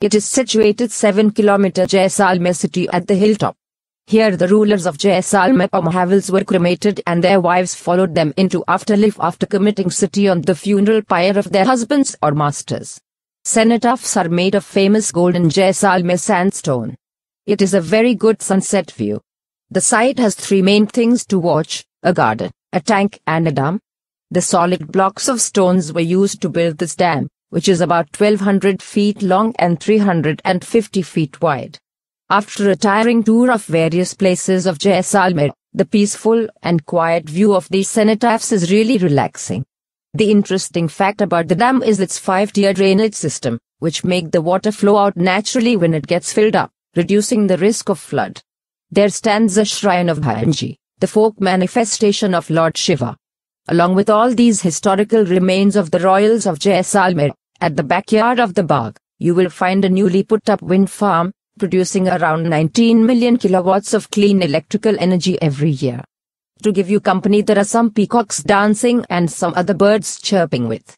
It is situated 7 km Jaisalmer city at the hilltop. Here the rulers of Jaisalmer or Mahavils were cremated and their wives followed them into afterlife after committing city on the funeral pyre of their husbands or masters. Cenotaphs are made of famous golden Jaisalmer sandstone. It is a very good sunset view. The site has three main things to watch, a garden, a tank and a dam. The solid blocks of stones were used to build this dam which is about 1200 feet long and 350 feet wide. After a tiring tour of various places of Jaisalmer, the peaceful and quiet view of these cenotaphs is really relaxing. The interesting fact about the dam is its five-tier drainage system, which make the water flow out naturally when it gets filled up, reducing the risk of flood. There stands a shrine of Bhanji, the folk manifestation of Lord Shiva. Along with all these historical remains of the royals of Jaisalmer, at the backyard of the bog, you will find a newly put up wind farm, producing around 19 million kilowatts of clean electrical energy every year. To give you company there are some peacocks dancing and some other birds chirping with.